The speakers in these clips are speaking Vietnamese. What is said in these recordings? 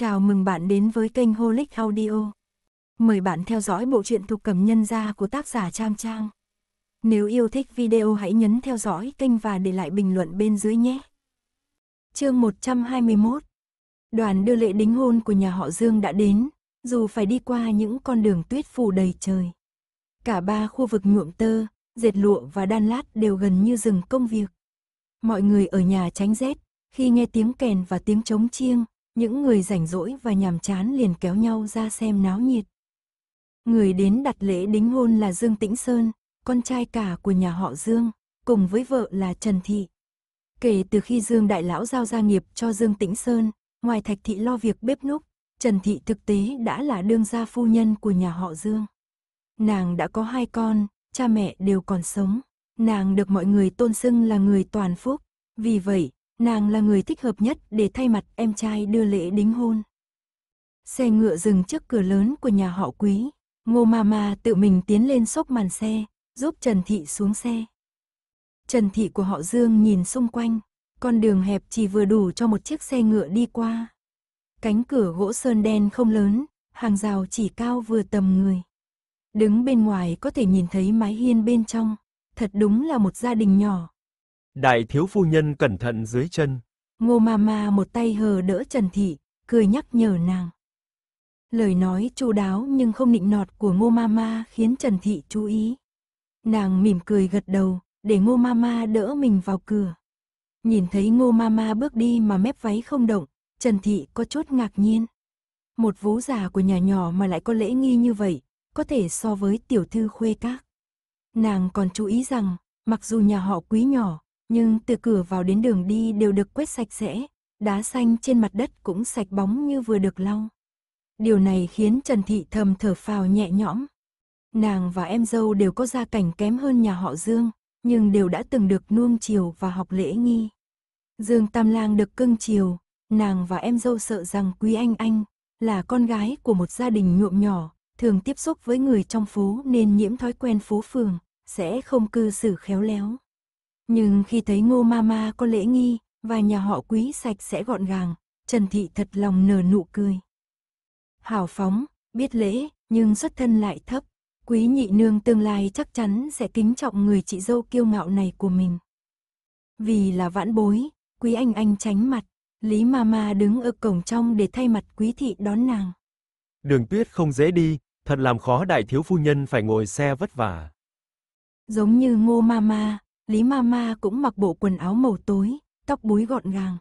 Chào mừng bạn đến với kênh Holic Audio. Mời bạn theo dõi bộ truyện thuộc cầm nhân gia của tác giả Trang Trang. Nếu yêu thích video hãy nhấn theo dõi kênh và để lại bình luận bên dưới nhé. Chương 121 Đoàn đưa lễ đính hôn của nhà họ Dương đã đến, dù phải đi qua những con đường tuyết phủ đầy trời. Cả ba khu vực nhuộm tơ, dệt lụa và đan lát đều gần như dừng công việc. Mọi người ở nhà tránh rét, khi nghe tiếng kèn và tiếng trống chiêng, những người rảnh rỗi và nhàm chán liền kéo nhau ra xem náo nhiệt. Người đến đặt lễ đính hôn là Dương Tĩnh Sơn, con trai cả của nhà họ Dương, cùng với vợ là Trần Thị. Kể từ khi Dương Đại Lão giao gia nghiệp cho Dương Tĩnh Sơn, ngoài Thạch Thị lo việc bếp núc, Trần Thị thực tế đã là đương gia phu nhân của nhà họ Dương. Nàng đã có hai con, cha mẹ đều còn sống. Nàng được mọi người tôn xưng là người toàn phúc. Vì vậy, nàng là người thích hợp nhất để thay mặt em trai đưa lễ đính hôn. Xe ngựa dừng trước cửa lớn của nhà họ quý, ngô mama tự mình tiến lên xốc màn xe, giúp Trần Thị xuống xe. Trần Thị của họ Dương nhìn xung quanh, con đường hẹp chỉ vừa đủ cho một chiếc xe ngựa đi qua. Cánh cửa gỗ sơn đen không lớn, hàng rào chỉ cao vừa tầm người. Đứng bên ngoài có thể nhìn thấy mái hiên bên trong, thật đúng là một gia đình nhỏ, Đại thiếu phu nhân cẩn thận dưới chân. Ngô Mama một tay hờ đỡ Trần Thị, cười nhắc nhở nàng. Lời nói chu đáo nhưng không nịnh nọt của Ngô Mama khiến Trần Thị chú ý. Nàng mỉm cười gật đầu, để Ngô Mama đỡ mình vào cửa. Nhìn thấy Ngô Mama bước đi mà mép váy không động, Trần Thị có chút ngạc nhiên. Một vú già của nhà nhỏ mà lại có lễ nghi như vậy, có thể so với tiểu thư khuê các. Nàng còn chú ý rằng, mặc dù nhà họ quý nhỏ, nhưng từ cửa vào đến đường đi đều được quét sạch sẽ, đá xanh trên mặt đất cũng sạch bóng như vừa được lau. Điều này khiến Trần Thị thầm thở phào nhẹ nhõm. Nàng và em dâu đều có gia cảnh kém hơn nhà họ Dương, nhưng đều đã từng được nuông chiều và học lễ nghi. Dương Tam Lang được cưng chiều, nàng và em dâu sợ rằng Quý Anh Anh là con gái của một gia đình nhuộm nhỏ, thường tiếp xúc với người trong phố nên nhiễm thói quen phố phường, sẽ không cư xử khéo léo. Nhưng khi thấy ngô mama có lễ nghi, và nhà họ quý sạch sẽ gọn gàng, Trần Thị thật lòng nở nụ cười. Hảo phóng, biết lễ, nhưng xuất thân lại thấp. Quý nhị nương tương lai chắc chắn sẽ kính trọng người chị dâu kiêu ngạo này của mình. Vì là vãn bối, quý anh anh tránh mặt, Lý Mama đứng ở cổng trong để thay mặt quý thị đón nàng. Đường tuyết không dễ đi, thật làm khó đại thiếu phu nhân phải ngồi xe vất vả. Giống như ngô Mama, Lý Mama cũng mặc bộ quần áo màu tối, tóc búi gọn gàng.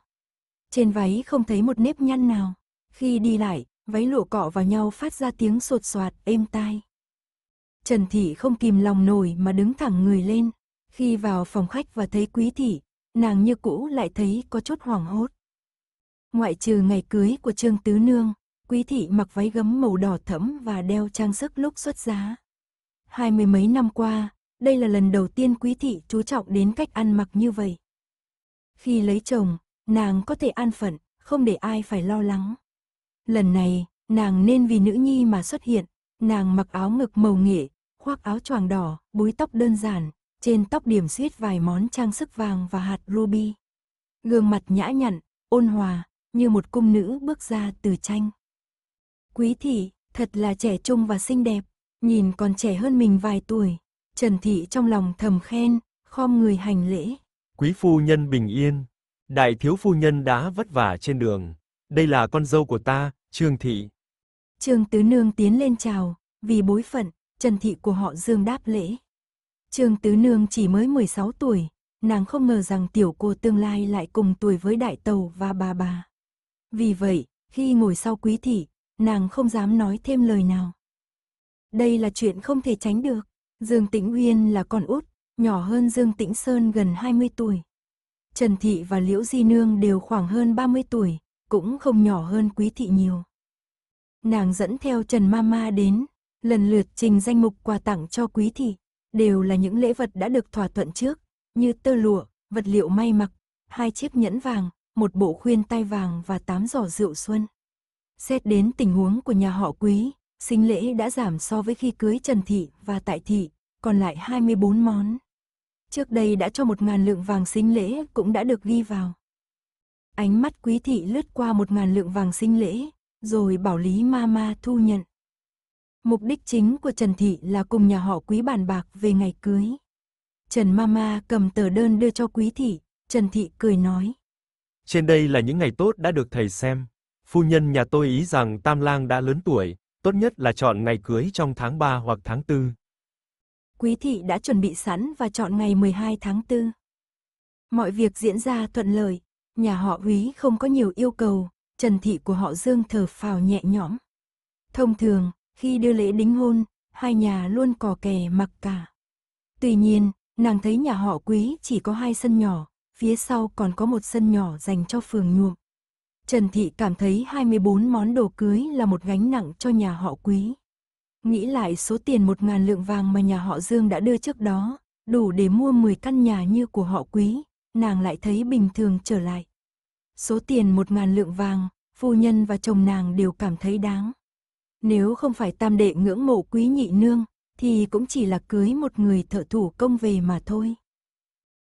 Trên váy không thấy một nếp nhăn nào. Khi đi lại, váy lụa cọ vào nhau phát ra tiếng sột soạt êm tai. Trần Thị không kìm lòng nổi mà đứng thẳng người lên. Khi vào phòng khách và thấy Quý Thị, nàng như cũ lại thấy có chút hoảng hốt. Ngoại trừ ngày cưới của Trương Tứ Nương, Quý Thị mặc váy gấm màu đỏ thẫm và đeo trang sức lúc xuất giá. Hai mươi mấy năm qua, đây là lần đầu tiên quý thị chú trọng đến cách ăn mặc như vậy. Khi lấy chồng, nàng có thể an phận, không để ai phải lo lắng. Lần này, nàng nên vì nữ nhi mà xuất hiện, nàng mặc áo ngực màu nghệ, khoác áo choàng đỏ, búi tóc đơn giản, trên tóc điểm xuyết vài món trang sức vàng và hạt ruby. Gương mặt nhã nhặn, ôn hòa, như một cung nữ bước ra từ tranh. Quý thị, thật là trẻ trung và xinh đẹp, nhìn còn trẻ hơn mình vài tuổi, Trần Thị trong lòng thầm khen, khom người hành lễ. Quý phu nhân bình yên, đại thiếu phu nhân đã vất vả trên đường. Đây là con dâu của ta, Trương Thị. Trương Tứ Nương tiến lên chào, vì bối phận, Trần Thị của họ Dương đáp lễ. Trương Tứ Nương chỉ mới 16 tuổi, nàng không ngờ rằng tiểu cô tương lai lại cùng tuổi với đại tàu và bà bà. Vì vậy, khi ngồi sau quý thị, nàng không dám nói thêm lời nào. Đây là chuyện không thể tránh được. Dương Tĩnh Uyên là con út, nhỏ hơn Dương Tĩnh Sơn gần 20 tuổi. Trần Thị và Liễu Di Nương đều khoảng hơn 30 tuổi, cũng không nhỏ hơn Quý Thị nhiều. Nàng dẫn theo Trần Mama đến, lần lượt trình danh mục quà tặng cho Quý Thị, đều là những lễ vật đã được thỏa thuận trước, như tơ lụa, vật liệu may mặc, hai chiếc nhẫn vàng, một bộ khuyên tai vàng và tám giỏ rượu xuân. Xét đến tình huống của nhà họ Quý, sinh lễ đã giảm so với khi cưới Trần Thị và Tại Thị, còn lại 24 món. Trước đây đã cho một ngàn lượng vàng sinh lễ cũng đã được ghi vào. Ánh mắt quý thị lướt qua một ngàn lượng vàng sinh lễ, rồi bảo Lý Mama thu nhận. Mục đích chính của Trần Thị là cùng nhà họ quý bàn bạc về ngày cưới. Trần Mama cầm tờ đơn đưa cho quý thị, Trần Thị cười nói. Trên đây là những ngày tốt đã được thầy xem. Phu nhân nhà tôi ý rằng Tam Lang đã lớn tuổi, tốt nhất là chọn ngày cưới trong tháng 3 hoặc tháng 4. Quý thị đã chuẩn bị sẵn và chọn ngày 12 tháng 4. Mọi việc diễn ra thuận lợi, nhà họ Úy không có nhiều yêu cầu, Trần thị của họ Dương thở phào nhẹ nhõm. Thông thường, khi đưa lễ đính hôn, hai nhà luôn cò kè mặc cả. Tuy nhiên, nàng thấy nhà họ Quý chỉ có hai sân nhỏ, phía sau còn có một sân nhỏ dành cho phường nhuộm, Trần Thị cảm thấy 24 món đồ cưới là một gánh nặng cho nhà họ quý. Nghĩ lại số tiền 1.000 lượng vàng mà nhà họ Dương đã đưa trước đó, đủ để mua 10 căn nhà như của họ quý, nàng lại thấy bình thường trở lại. Số tiền 1.000 lượng vàng, phu nhân và chồng nàng đều cảm thấy đáng. Nếu không phải tam đệ ngưỡng mộ quý nhị nương, thì cũng chỉ là cưới một người thợ thủ công về mà thôi.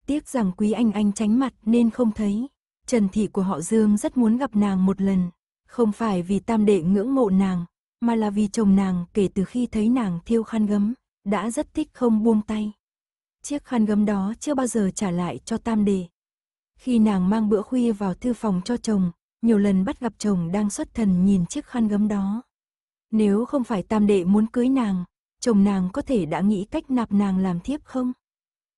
Tiếc rằng quý anh anh tránh mặt nên không thấy. Trần Thị của họ Dương rất muốn gặp nàng một lần, không phải vì tam đệ ngưỡng mộ nàng, mà là vì chồng nàng kể từ khi thấy nàng thiêu khăn gấm, đã rất thích không buông tay. Chiếc khăn gấm đó chưa bao giờ trả lại cho tam đệ. Khi nàng mang bữa khuya vào thư phòng cho chồng, nhiều lần bắt gặp chồng đang xuất thần nhìn chiếc khăn gấm đó. Nếu không phải tam đệ muốn cưới nàng, chồng nàng có thể đã nghĩ cách nạp nàng làm thiếp không?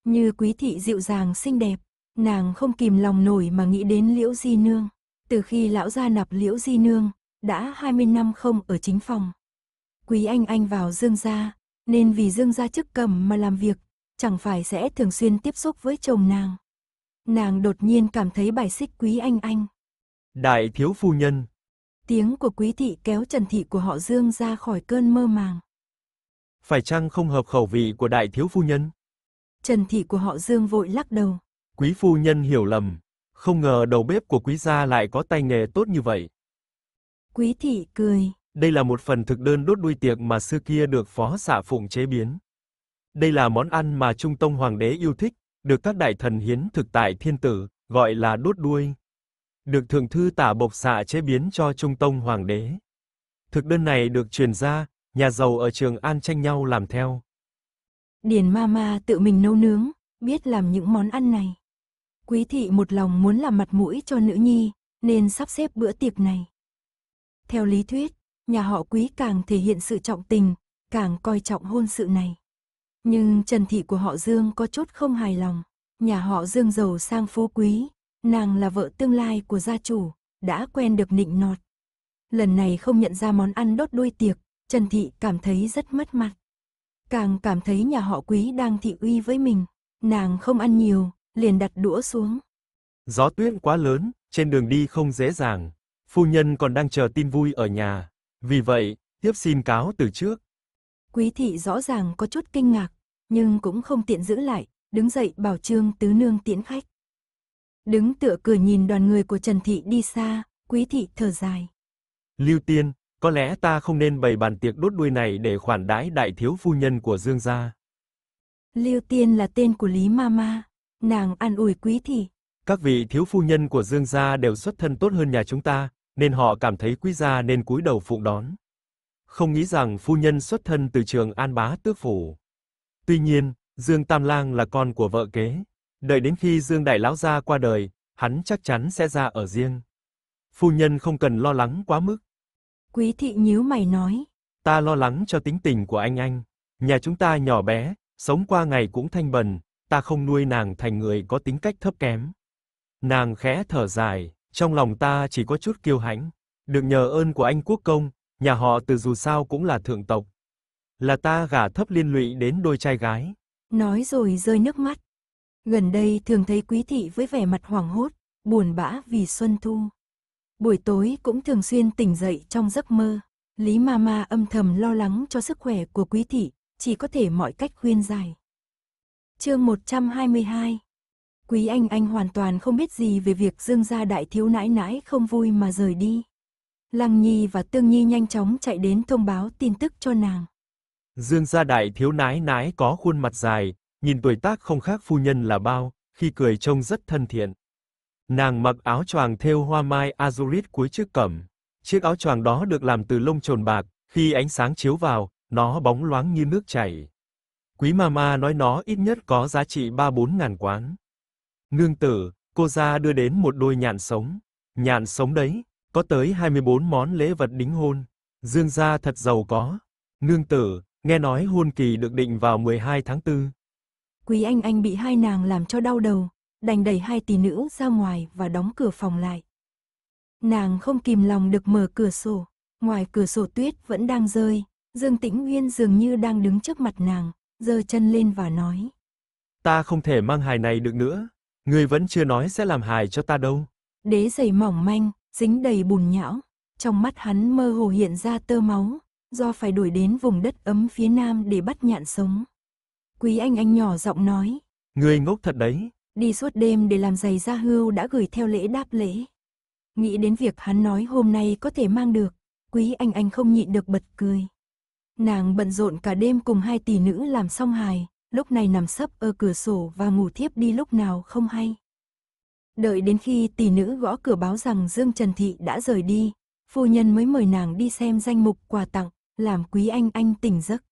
Như quý thị dịu dàng xinh đẹp, nàng không kìm lòng nổi mà nghĩ đến Liễu Di Nương. Từ khi lão gia nạp Liễu Di Nương, đã 20 năm không ở chính phòng. Quý Anh Anh vào Dương gia, nên vì Dương gia chức cầm mà làm việc, chẳng phải sẽ thường xuyên tiếp xúc với chồng nàng. Nàng đột nhiên cảm thấy bài xích Quý Anh Anh. Đại thiếu phu nhân. Tiếng của Quý Thị kéo Trần Thị của họ Dương ra khỏi cơn mơ màng. Phải chăng không hợp khẩu vị của đại thiếu phu nhân? Trần Thị của họ Dương vội lắc đầu. Quý phu nhân hiểu lầm, không ngờ đầu bếp của quý gia lại có tay nghề tốt như vậy. Quý thị cười. Đây là một phần thực đơn đốt đuôi tiệc mà xưa kia được phó xạ phụng chế biến. Đây là món ăn mà Trung Tông Hoàng đế yêu thích, được các đại thần hiến thực tại thiên tử, gọi là đốt đuôi. Được thượng thư tả bộc xạ chế biến cho Trung Tông Hoàng đế. Thực đơn này được truyền ra, nhà giàu ở Trường An tranh nhau làm theo. Điền ma ma tự mình nấu nướng, biết làm những món ăn này. Quý thị một lòng muốn làm mặt mũi cho nữ nhi, nên sắp xếp bữa tiệc này. Theo lý thuyết, nhà họ quý càng thể hiện sự trọng tình, càng coi trọng hôn sự này. Nhưng Trần Thị của họ Dương có chút không hài lòng. Nhà họ Dương giàu sang phú quý, nàng là vợ tương lai của gia chủ, đã quen được nịnh nọt. Lần này không nhận ra món ăn đốt đuôi tiệc, Trần Thị cảm thấy rất mất mặt. Càng cảm thấy nhà họ quý đang thị uy với mình, nàng không ăn nhiều, liền đặt đũa xuống. Gió tuyết quá lớn, trên đường đi không dễ dàng. Phu nhân còn đang chờ tin vui ở nhà. Vì vậy, tiếp xin cáo từ trước. Quý thị rõ ràng có chút kinh ngạc, nhưng cũng không tiện giữ lại, đứng dậy bảo trương tứ nương tiễn khách. Đứng tựa cửa nhìn đoàn người của Trần Thị đi xa, quý thị thở dài. Lưu Tiên, có lẽ ta không nên bày bàn tiệc đốt đuôi này để khoản đãi đại thiếu phu nhân của Dương gia. Lưu Tiên là tên của Lý Mama nàng an ủi quý thị. Các vị thiếu phu nhân của Dương gia đều xuất thân tốt hơn nhà chúng ta, nên họ cảm thấy quý gia nên cúi đầu phụng đón. Không nghĩ rằng phu nhân xuất thân từ trường An Bá Tước phủ. Tuy nhiên, Dương Tam Lang là con của vợ kế, đợi đến khi Dương đại lão gia qua đời, hắn chắc chắn sẽ ra ở riêng. Phu nhân không cần lo lắng quá mức. Quý thị nhíu mày nói, ta lo lắng cho tính tình của anh anh, nhà chúng ta nhỏ bé, sống qua ngày cũng thanh bần, ta không nuôi nàng thành người có tính cách thấp kém. Nàng khẽ thở dài, trong lòng ta chỉ có chút kiêu hãnh, được nhờ ơn của anh quốc công, nhà họ Từ dù sao cũng là thượng tộc. Là ta gả thấp liên lụy đến đôi trai gái. Nói rồi rơi nước mắt. Gần đây thường thấy quý thị với vẻ mặt hoảng hốt, buồn bã vì xuân thu. Buổi tối cũng thường xuyên tỉnh dậy trong giấc mơ, Lý Mama âm thầm lo lắng cho sức khỏe của quý thị, chỉ có thể mọi cách khuyên giải chương 122 Quý Anh Anh hoàn toàn không biết gì về việc Dương gia đại thiếu nãi nãi không vui mà rời đi. Lăng Nhi và Tương Nhi nhanh chóng chạy đến thông báo tin tức cho nàng. Dương gia đại thiếu nãi nãi có khuôn mặt dài, nhìn tuổi tác không khác phu nhân là bao, khi cười trông rất thân thiện. Nàng mặc áo choàng thêu hoa mai azurit cuối trước cẩm. Chiếc áo choàng đó được làm từ lông trồn bạc, khi ánh sáng chiếu vào, nó bóng loáng như nước chảy. Quý Mama nói nó ít nhất có giá trị 3-4 ngàn quán. Nương tử, cô ra đưa đến một đôi nhạn sống. Nhạn sống đấy, có tới 24 món lễ vật đính hôn. Dương gia thật giàu có. Nương tử, nghe nói hôn kỳ được định vào 12 tháng 4. Quý anh anh bị hai nàng làm cho đau đầu, đành đẩy hai tỷ nữ ra ngoài và đóng cửa phòng lại. Nàng không kìm lòng được mở cửa sổ, ngoài cửa sổ tuyết vẫn đang rơi, Dương Tĩnh Nguyên dường như đang đứng trước mặt nàng, giơ chân lên và nói. Ta không thể mang hài này được nữa, ngươi vẫn chưa nói sẽ làm hài cho ta đâu. Đế giày mỏng manh, dính đầy bùn nhão, trong mắt hắn mơ hồ hiện ra tơ máu, do phải đuổi đến vùng đất ấm phía nam để bắt nhạn sống. Quý anh anh nhỏ giọng nói. Ngươi ngốc thật đấy. Đi suốt đêm để làm giày da hưu đã gửi theo lễ đáp lễ. Nghĩ đến việc hắn nói hôm nay có thể mang được, quý anh anh không nhịn được bật cười. Nàng bận rộn cả đêm cùng hai tỷ nữ làm xong hài, lúc này nằm sấp ở cửa sổ và ngủ thiếp đi lúc nào không hay. Đợi đến khi tỷ nữ gõ cửa báo rằng Dương Trần Thị đã rời đi, phu nhân mới mời nàng đi xem danh mục quà tặng, làm quý anh anh tỉnh giấc.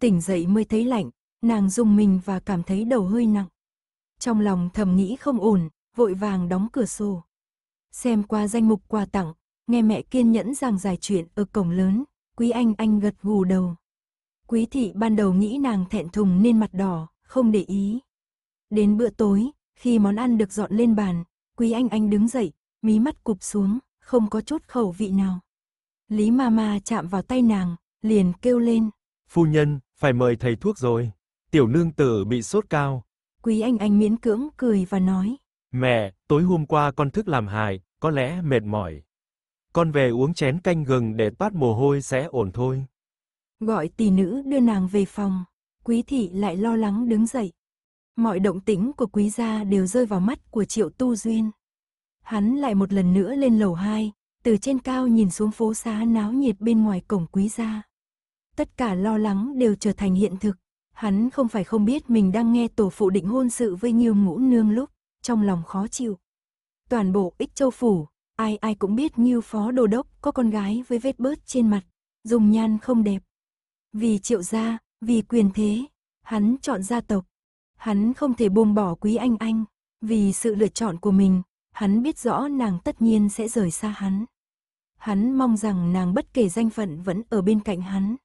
Tỉnh dậy mới thấy lạnh, nàng dùng mình và cảm thấy đầu hơi nặng. Trong lòng thầm nghĩ không ổn, vội vàng đóng cửa sổ. Xem qua danh mục quà tặng, nghe mẹ kiên nhẫn giảng giải chuyện ở cổng lớn, Quý Anh Anh gật gù đầu. Quý thị ban đầu nghĩ nàng thẹn thùng nên mặt đỏ, không để ý. Đến bữa tối, khi món ăn được dọn lên bàn, Quý Anh Anh đứng dậy, mí mắt cụp xuống, không có chút khẩu vị nào. Lý Mama chạm vào tay nàng, liền kêu lên. Phu nhân, phải mời thầy thuốc rồi. Tiểu nương tử bị sốt cao. Quý Anh Anh miễn cưỡng cười và nói. Mẹ, tối hôm qua con thức làm hài, có lẽ mệt mỏi con về uống chén canh gừng để toát mồ hôi sẽ ổn thôi. Gọi tỷ nữ đưa nàng về phòng, quý thị lại lo lắng đứng dậy. Mọi động tĩnh của quý gia đều rơi vào mắt của triệu tu duyên. Hắn lại một lần nữa lên lầu hai từ trên cao nhìn xuống phố xá náo nhiệt bên ngoài cổng quý gia. Tất cả lo lắng đều trở thành hiện thực. Hắn không phải không biết mình đang nghe tổ phụ định hôn sự với nhiều ngũ nương lúc, trong lòng khó chịu. Toàn bộ ích châu phủ, Ai ai cũng biết như Phó đồ Đốc có con gái với vết bớt trên mặt, dùng nhan không đẹp. Vì triệu gia, vì quyền thế, hắn chọn gia tộc. Hắn không thể buông bỏ quý anh anh, vì sự lựa chọn của mình, hắn biết rõ nàng tất nhiên sẽ rời xa hắn. Hắn mong rằng nàng bất kể danh phận vẫn ở bên cạnh hắn.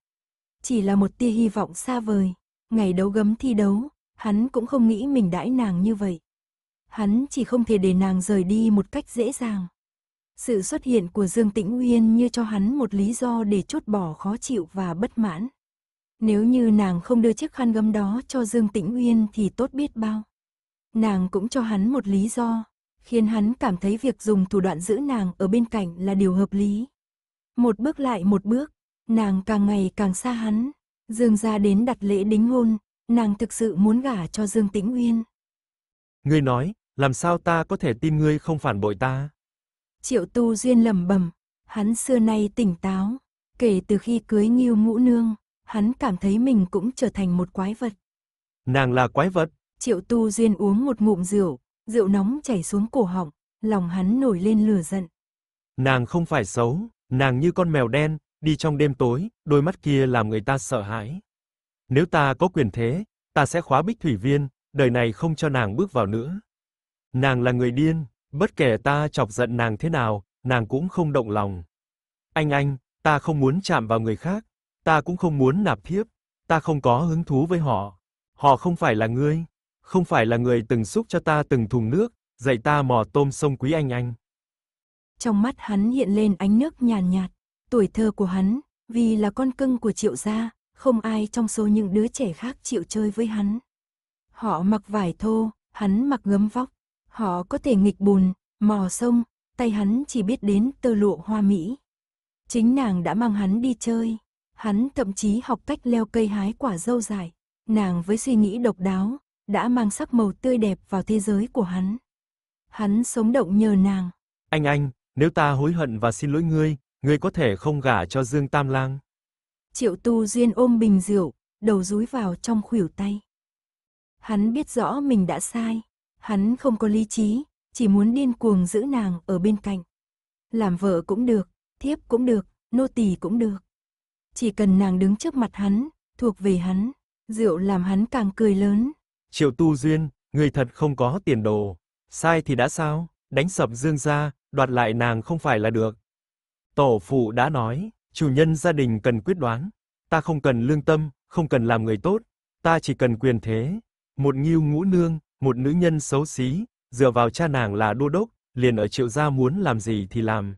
Chỉ là một tia hy vọng xa vời, ngày đấu gấm thi đấu, hắn cũng không nghĩ mình đãi nàng như vậy. Hắn chỉ không thể để nàng rời đi một cách dễ dàng. Sự xuất hiện của Dương Tĩnh Uyên như cho hắn một lý do để chốt bỏ khó chịu và bất mãn. Nếu như nàng không đưa chiếc khăn gấm đó cho Dương Tĩnh Uyên thì tốt biết bao. Nàng cũng cho hắn một lý do, khiến hắn cảm thấy việc dùng thủ đoạn giữ nàng ở bên cạnh là điều hợp lý. Một bước lại một bước, nàng càng ngày càng xa hắn. Dương gia đến đặt lễ đính hôn, nàng thực sự muốn gả cho Dương Tĩnh Uyên. Ngươi nói, làm sao ta có thể tin ngươi không phản bội ta? Triệu tu duyên lẩm bẩm hắn xưa nay tỉnh táo, kể từ khi cưới Ngưu ngũ nương, hắn cảm thấy mình cũng trở thành một quái vật. Nàng là quái vật. Triệu tu duyên uống một ngụm rượu, rượu nóng chảy xuống cổ họng, lòng hắn nổi lên lửa giận. Nàng không phải xấu, nàng như con mèo đen, đi trong đêm tối, đôi mắt kia làm người ta sợ hãi. Nếu ta có quyền thế, ta sẽ khóa bích thủy viên, đời này không cho nàng bước vào nữa. Nàng là người điên, Bất kể ta chọc giận nàng thế nào, nàng cũng không động lòng. Anh anh, ta không muốn chạm vào người khác, ta cũng không muốn nạp thiếp, ta không có hứng thú với họ. Họ không phải là ngươi, không phải là người từng xúc cho ta từng thùng nước, dạy ta mò tôm sông quý anh anh. Trong mắt hắn hiện lên ánh nước nhàn nhạt, nhạt, tuổi thơ của hắn, vì là con cưng của Triệu gia, không ai trong số những đứa trẻ khác chịu chơi với hắn. Họ mặc vải thô, hắn mặc gấm vóc. Họ có thể nghịch bùn, mò sông, tay hắn chỉ biết đến tơ lụa hoa Mỹ. Chính nàng đã mang hắn đi chơi. Hắn thậm chí học cách leo cây hái quả dâu dài. Nàng với suy nghĩ độc đáo, đã mang sắc màu tươi đẹp vào thế giới của hắn. Hắn sống động nhờ nàng. Anh anh, nếu ta hối hận và xin lỗi ngươi, ngươi có thể không gả cho Dương Tam Lang. Triệu Tu Duyên ôm bình rượu, đầu rúi vào trong khuỷu tay. Hắn biết rõ mình đã sai, Hắn không có lý trí, chỉ muốn điên cuồng giữ nàng ở bên cạnh. Làm vợ cũng được, thiếp cũng được, nô tỳ cũng được. Chỉ cần nàng đứng trước mặt hắn, thuộc về hắn, rượu làm hắn càng cười lớn. Triệu tu duyên, người thật không có tiền đồ. Sai thì đã sao, đánh sập dương ra đoạt lại nàng không phải là được. Tổ phụ đã nói, chủ nhân gia đình cần quyết đoán. Ta không cần lương tâm, không cần làm người tốt, ta chỉ cần quyền thế. Một nghiêu ngũ nương, một nữ nhân xấu xí, dựa vào cha nàng là đô đốc, liền ở Triệu gia muốn làm gì thì làm.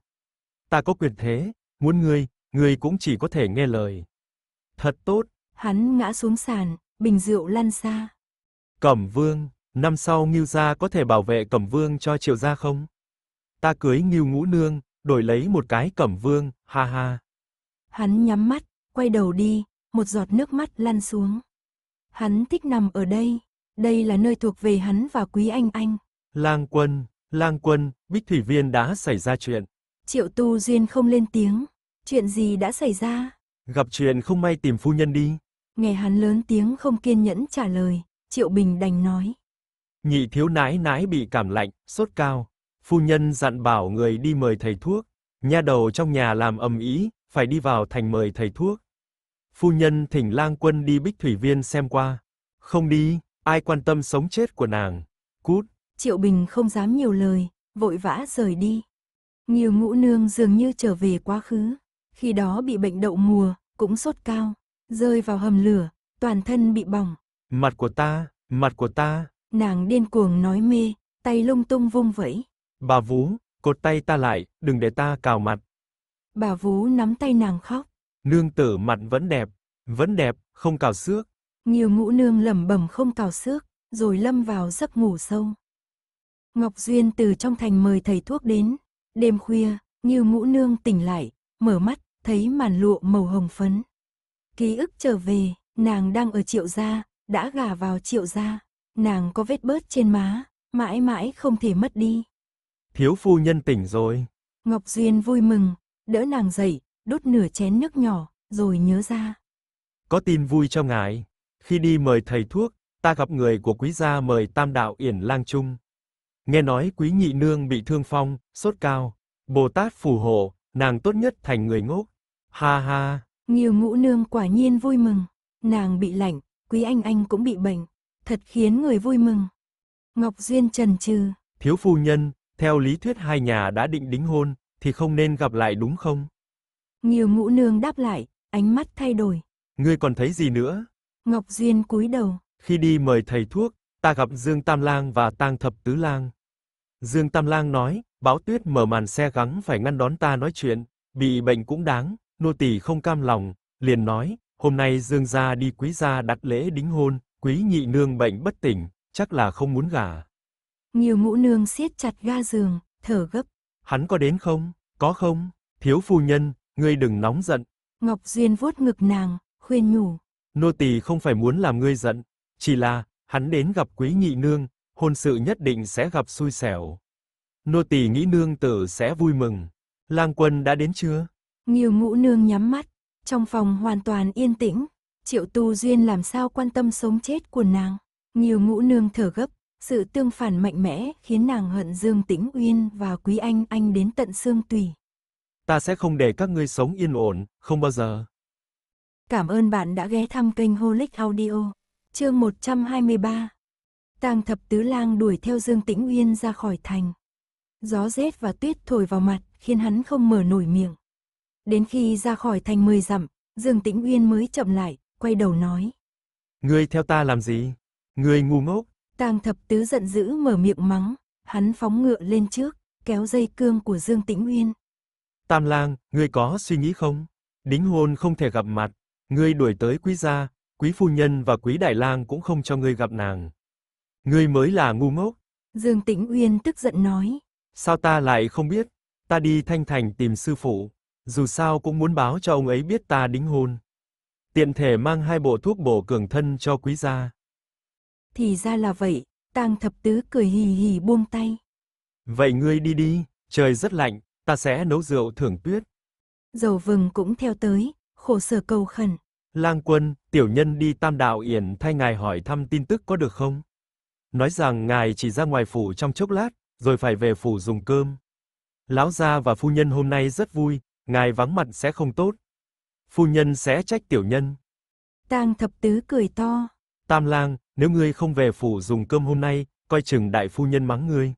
Ta có quyền thế, muốn ngươi, ngươi cũng chỉ có thể nghe lời. Thật tốt. Hắn ngã xuống sàn, bình rượu lăn xa. Cẩm Vương, năm sau Ngưu gia có thể bảo vệ Cẩm Vương cho Triệu gia không? Ta cưới Ngưu Ngũ nương, đổi lấy một cái Cẩm Vương, ha ha. Hắn nhắm mắt, quay đầu đi, một giọt nước mắt lăn xuống. Hắn thích nằm ở đây đây là nơi thuộc về hắn và Quý Anh Anh. Lang quân, lang quân, Bích Thủy Viên đã xảy ra chuyện. Triệu Tu Duyên không lên tiếng. Chuyện gì đã xảy ra? Gặp chuyện không may tìm phu nhân đi. Nghe hắn lớn tiếng không kiên nhẫn trả lời, Triệu Bình đành nói. Nhị thiếu nái nái bị cảm lạnh, sốt cao. Phu nhân dặn bảo người đi mời thầy thuốc. Nha đầu trong nhà làm ầm ý, phải đi vào thành mời thầy thuốc. Phu nhân thỉnh lang quân đi bích thủy viên xem qua. Không đi, Ai quan tâm sống chết của nàng? Cút! Triệu Bình không dám nhiều lời, vội vã rời đi. Nhiều ngũ nương dường như trở về quá khứ. Khi đó bị bệnh đậu mùa, cũng sốt cao, rơi vào hầm lửa, toàn thân bị bỏng. Mặt của ta, mặt của ta. Nàng điên cuồng nói mê, tay lung tung vung vẫy. Bà Vú, cột tay ta lại, đừng để ta cào mặt. Bà Vú nắm tay nàng khóc. Nương tử mặt vẫn đẹp, vẫn đẹp, không cào xước. Nhiều ngũ nương lẩm bẩm không cào xước, rồi lâm vào giấc ngủ sâu. Ngọc Duyên từ trong thành mời thầy thuốc đến. Đêm khuya, như ngũ nương tỉnh lại, mở mắt, thấy màn lụa màu hồng phấn. Ký ức trở về, nàng đang ở triệu gia, đã gả vào triệu gia. Nàng có vết bớt trên má, mãi mãi không thể mất đi. Thiếu phu nhân tỉnh rồi. Ngọc Duyên vui mừng, đỡ nàng dậy, đốt nửa chén nước nhỏ, rồi nhớ ra. Có tin vui cho ngài. Khi đi mời thầy thuốc, ta gặp người của quý gia mời Tam đạo Yển Lang Chung. Nghe nói quý nhị nương bị thương phong, sốt cao, Bồ Tát phù hộ, nàng tốt nhất thành người ngốc. Ha ha. Nhiều ngũ nương quả nhiên vui mừng, nàng bị lạnh, quý anh anh cũng bị bệnh, thật khiến người vui mừng. Ngọc Duyên trần trừ. Thiếu phu nhân, theo lý thuyết hai nhà đã định đính hôn, thì không nên gặp lại đúng không? Nhiều ngũ nương đáp lại, ánh mắt thay đổi. Ngươi còn thấy gì nữa? Ngọc Diên cúi đầu. Khi đi mời thầy thuốc, ta gặp Dương Tam Lang và Tang Thập Tứ Lang. Dương Tam Lang nói, báo tuyết mở màn xe gắng phải ngăn đón ta nói chuyện, bị bệnh cũng đáng, nô tỳ không cam lòng, liền nói, hôm nay Dương gia đi quý gia đặt lễ đính hôn, quý nhị nương bệnh bất tỉnh, chắc là không muốn gả. Nhiều ngũ nương siết chặt ga giường, thở gấp. Hắn có đến không? Có không? Thiếu phu nhân, ngươi đừng nóng giận. Ngọc Duyên vuốt ngực nàng, khuyên nhủ nô tỳ không phải muốn làm ngươi giận, chỉ là, hắn đến gặp quý nhị nương, hôn sự nhất định sẽ gặp xui xẻo. Nô tỳ nghĩ nương tử sẽ vui mừng. Lang quân đã đến chưa? Nghiêu ngũ nương nhắm mắt, trong phòng hoàn toàn yên tĩnh. Triệu tu duyên làm sao quan tâm sống chết của nàng. Nghiêu ngũ nương thở gấp, sự tương phản mạnh mẽ khiến nàng hận Dương Tĩnh Uyên và Quý Anh Anh đến tận xương tùy. Ta sẽ không để các ngươi sống yên ổn, không bao giờ. Cảm ơn bạn đã ghé thăm kênh Holic Audio. Chương 123. Tang Thập Tứ Lang đuổi theo Dương Tĩnh Uyên ra khỏi thành. Gió rét và tuyết thổi vào mặt, khiến hắn không mở nổi miệng. Đến khi ra khỏi thành mười dặm, Dương Tĩnh Uyên mới chậm lại, quay đầu nói: "Ngươi theo ta làm gì? Ngươi ngu ngốc." Tang Thập Tứ giận dữ mở miệng mắng, hắn phóng ngựa lên trước, kéo dây cương của Dương Tĩnh Uyên. "Tam Lang, ngươi có suy nghĩ không? Đính hôn không thể gặp mặt, Ngươi đuổi tới quý gia, quý phu nhân và quý đại lang cũng không cho ngươi gặp nàng. Ngươi mới là ngu ngốc. Dương Tĩnh Uyên tức giận nói. Sao ta lại không biết, ta đi Thanh Thành tìm sư phụ, dù sao cũng muốn báo cho ông ấy biết ta đính hôn. Tiện thể mang hai bộ thuốc bổ cường thân cho quý gia. Thì ra là vậy, Tang Thập Tứ cười hì hì buông tay. Vậy ngươi đi đi, trời rất lạnh, ta sẽ nấu rượu thưởng tuyết. Dầu vừng cũng theo tới, khổ sở cầu khẩn. Lang quân, tiểu nhân đi Tam Đạo Yển thay ngài hỏi thăm tin tức có được không? Nói rằng ngài chỉ ra ngoài phủ trong chốc lát, rồi phải về phủ dùng cơm. Lão gia và phu nhân hôm nay rất vui, ngài vắng mặt sẽ không tốt. Phu nhân sẽ trách tiểu nhân. Tang thập tứ cười to. Tam lang, nếu ngươi không về phủ dùng cơm hôm nay, coi chừng đại phu nhân mắng ngươi.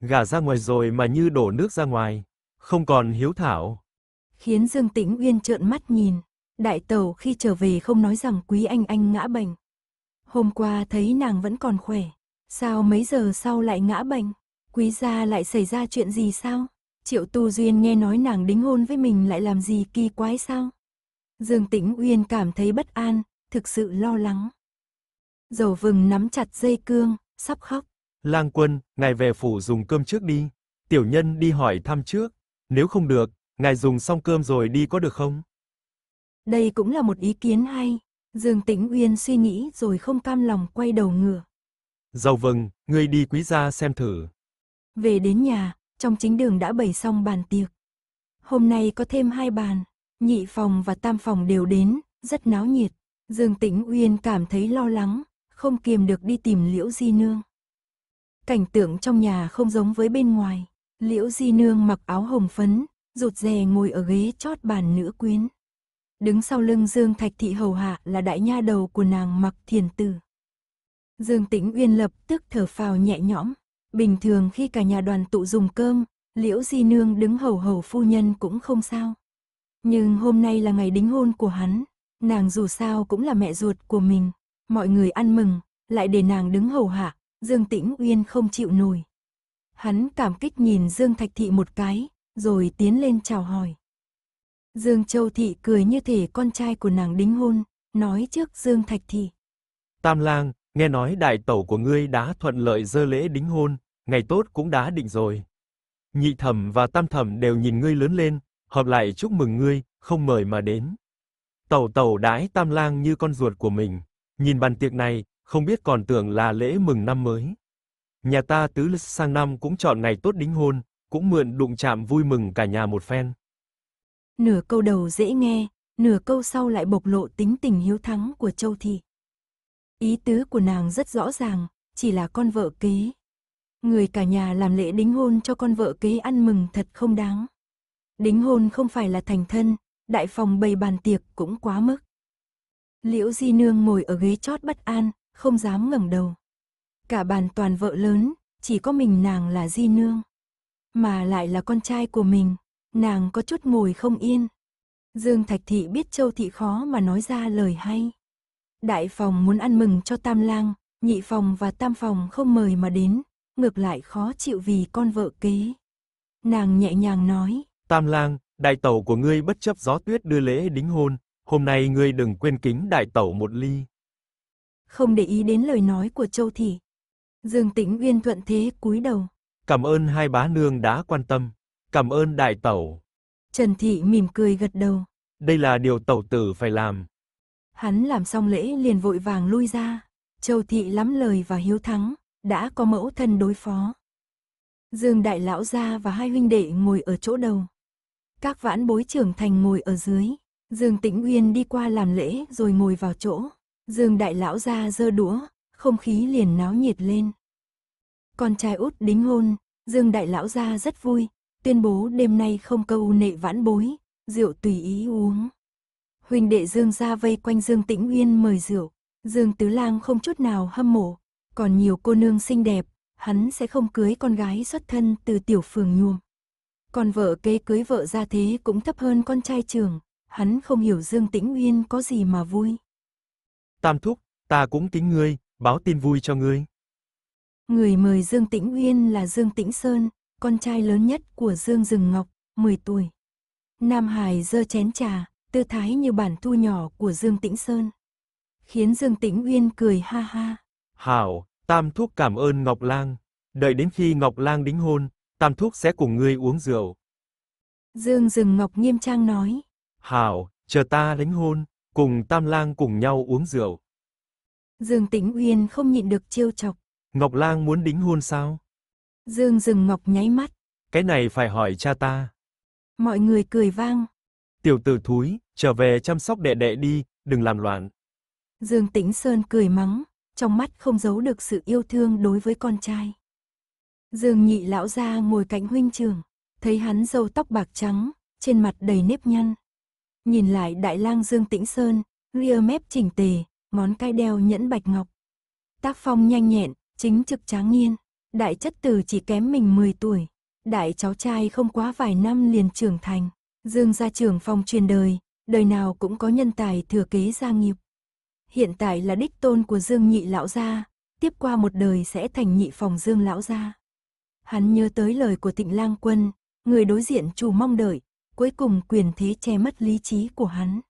Gà ra ngoài rồi mà như đổ nước ra ngoài, không còn hiếu thảo khiến Dương Tĩnh Uyên trợn mắt nhìn. Đại tẩu khi trở về không nói rằng quý anh anh ngã bệnh. Hôm qua thấy nàng vẫn còn khỏe, sao mấy giờ sau lại ngã bệnh? Quý gia lại xảy ra chuyện gì sao? Triệu Tu Duyên nghe nói nàng đính hôn với mình lại làm gì kỳ quái sao? Dương Tĩnh Uyên cảm thấy bất an, thực sự lo lắng. Dầu vừng nắm chặt dây cương, sắp khóc. Lang quân, ngài về phủ dùng cơm trước đi. Tiểu nhân đi hỏi thăm trước. Nếu không được, Ngài dùng xong cơm rồi đi có được không? Đây cũng là một ý kiến hay. Dương Tĩnh Uyên suy nghĩ rồi không cam lòng quay đầu ngửa. Giàu vâng, ngươi đi quý gia xem thử. Về đến nhà, trong chính đường đã bày xong bàn tiệc. Hôm nay có thêm hai bàn, nhị phòng và tam phòng đều đến, rất náo nhiệt. Dương Tĩnh Uyên cảm thấy lo lắng, không kiềm được đi tìm Liễu Di Nương. Cảnh tượng trong nhà không giống với bên ngoài. Liễu Di Nương mặc áo hồng phấn, rụt rè ngồi ở ghế chót bàn nữ quyến. Đứng sau lưng Dương Thạch Thị hầu hạ là đại nha đầu của nàng mặc thiền tử. Dương Tĩnh Uyên lập tức thở phào nhẹ nhõm. Bình thường khi cả nhà đoàn tụ dùng cơm, liễu di nương đứng hầu hầu phu nhân cũng không sao. Nhưng hôm nay là ngày đính hôn của hắn, nàng dù sao cũng là mẹ ruột của mình. Mọi người ăn mừng, lại để nàng đứng hầu hạ, Dương Tĩnh Uyên không chịu nổi. Hắn cảm kích nhìn Dương Thạch Thị một cái, rồi tiến lên chào hỏi. Dương Châu Thị cười như thể con trai của nàng đính hôn, nói trước Dương Thạch Thị. Tam lang, nghe nói đại tẩu của ngươi đã thuận lợi dơ lễ đính hôn, ngày tốt cũng đã định rồi. Nhị thẩm và tam thẩm đều nhìn ngươi lớn lên, hợp lại chúc mừng ngươi, không mời mà đến. Tẩu tẩu đãi tam lang như con ruột của mình, nhìn bàn tiệc này, không biết còn tưởng là lễ mừng năm mới. Nhà ta tứ sang năm cũng chọn ngày tốt đính hôn, cũng mượn đụng chạm vui mừng cả nhà một phen. Nửa câu đầu dễ nghe, nửa câu sau lại bộc lộ tính tình hiếu thắng của Châu Thị. Ý tứ của nàng rất rõ ràng, chỉ là con vợ kế. Người cả nhà làm lễ đính hôn cho con vợ kế ăn mừng thật không đáng. Đính hôn không phải là thành thân, đại phòng bày bàn tiệc cũng quá mức. Liễu Di Nương ngồi ở ghế chót bất an, không dám ngẩng đầu. Cả bàn toàn vợ lớn, chỉ có mình nàng là Di Nương mà lại là con trai của mình, nàng có chút ngồi không yên. Dương Thạch Thị biết Châu Thị khó mà nói ra lời hay. Đại phòng muốn ăn mừng cho Tam Lang, nhị phòng và Tam phòng không mời mà đến, ngược lại khó chịu vì con vợ kế. Nàng nhẹ nhàng nói. Tam Lang, đại tẩu của ngươi bất chấp gió tuyết đưa lễ đính hôn, hôm nay ngươi đừng quên kính đại tẩu một ly. Không để ý đến lời nói của Châu Thị. Dương Tĩnh Uyên thuận thế cúi đầu. Cảm ơn hai bá nương đã quan tâm. Cảm ơn đại tẩu. Trần Thị mỉm cười gật đầu. Đây là điều tẩu tử phải làm. Hắn làm xong lễ liền vội vàng lui ra. Châu Thị lắm lời và hiếu thắng, đã có mẫu thân đối phó. Dương Đại Lão Gia và hai huynh đệ ngồi ở chỗ đầu. Các vãn bối trưởng thành ngồi ở dưới. Dương Tĩnh Uyên đi qua làm lễ rồi ngồi vào chỗ. Dương Đại Lão Gia giơ đũa, không khí liền náo nhiệt lên con trai út đính hôn, Dương Đại Lão gia rất vui, tuyên bố đêm nay không câu nệ vãn bối, rượu tùy ý uống. Huỳnh đệ Dương gia vây quanh Dương Tĩnh Uyên mời rượu, Dương Tứ Lang không chút nào hâm mộ, còn nhiều cô nương xinh đẹp, hắn sẽ không cưới con gái xuất thân từ tiểu phường nhuồm. Còn vợ kế cưới vợ ra thế cũng thấp hơn con trai trưởng, hắn không hiểu Dương Tĩnh Uyên có gì mà vui. Tam thúc, ta cũng kính ngươi, báo tin vui cho ngươi. Người mời Dương Tĩnh Uyên là Dương Tĩnh Sơn, con trai lớn nhất của Dương Dừng Ngọc, 10 tuổi. Nam Hải dơ chén trà, tư thái như bản thu nhỏ của Dương Tĩnh Sơn. Khiến Dương Tĩnh Uyên cười ha ha. Hảo, Tam Thúc cảm ơn Ngọc Lang. Đợi đến khi Ngọc Lang đính hôn, Tam Thúc sẽ cùng ngươi uống rượu. Dương Dừng Ngọc nghiêm trang nói. Hảo, chờ ta đính hôn, cùng Tam Lang cùng nhau uống rượu. Dương Tĩnh Uyên không nhịn được chiêu chọc. Ngọc Lang muốn đính hôn sao? Dương Dừng Ngọc nháy mắt. Cái này phải hỏi cha ta. Mọi người cười vang. Tiểu tử thúi, trở về chăm sóc đệ đệ đi, đừng làm loạn. Dương Tĩnh Sơn cười mắng, trong mắt không giấu được sự yêu thương đối với con trai. Dương nhị lão ra ngồi cạnh huynh trường, thấy hắn râu tóc bạc trắng, trên mặt đầy nếp nhăn. Nhìn lại đại lang Dương Tĩnh Sơn, ria mép chỉnh tề, ngón cái đeo nhẫn bạch ngọc. Tác phong nhanh nhẹn, Chính trực tráng niên, đại chất tử chỉ kém mình 10 tuổi, đại cháu trai không quá vài năm liền trưởng thành, dương gia trưởng phòng truyền đời, đời nào cũng có nhân tài thừa kế gia nghiệp. Hiện tại là đích tôn của dương nhị lão gia, tiếp qua một đời sẽ thành nhị phòng dương lão gia. Hắn nhớ tới lời của tịnh lang quân, người đối diện chủ mong đợi, cuối cùng quyền thế che mất lý trí của hắn.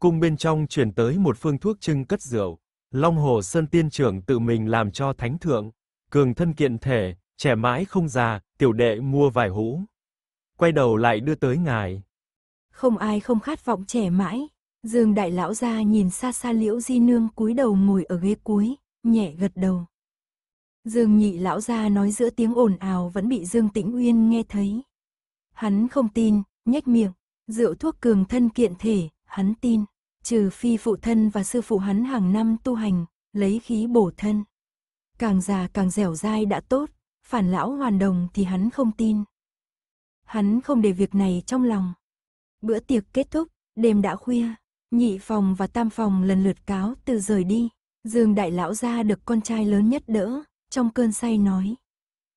Cung bên trong truyền tới một phương thuốc trưng cất rượu, Long Hồ Sơn Tiên trưởng tự mình làm cho thánh thượng, cường thân kiện thể, trẻ mãi không già, tiểu đệ mua vài hũ. Quay đầu lại đưa tới ngài. Không ai không khát vọng trẻ mãi. Dương đại lão gia nhìn xa xa Liễu Di nương cúi đầu ngồi ở ghế cuối, nhẹ gật đầu. Dương nhị lão gia nói giữa tiếng ồn ào vẫn bị Dương Tĩnh Uyên nghe thấy. Hắn không tin, nhếch miệng, rượu thuốc cường thân kiện thể, hắn tin trừ phi phụ thân và sư phụ hắn hàng năm tu hành, lấy khí bổ thân. Càng già càng dẻo dai đã tốt, phản lão hoàn đồng thì hắn không tin. Hắn không để việc này trong lòng. Bữa tiệc kết thúc, đêm đã khuya, nhị phòng và tam phòng lần lượt cáo từ rời đi. Dương đại lão ra được con trai lớn nhất đỡ, trong cơn say nói.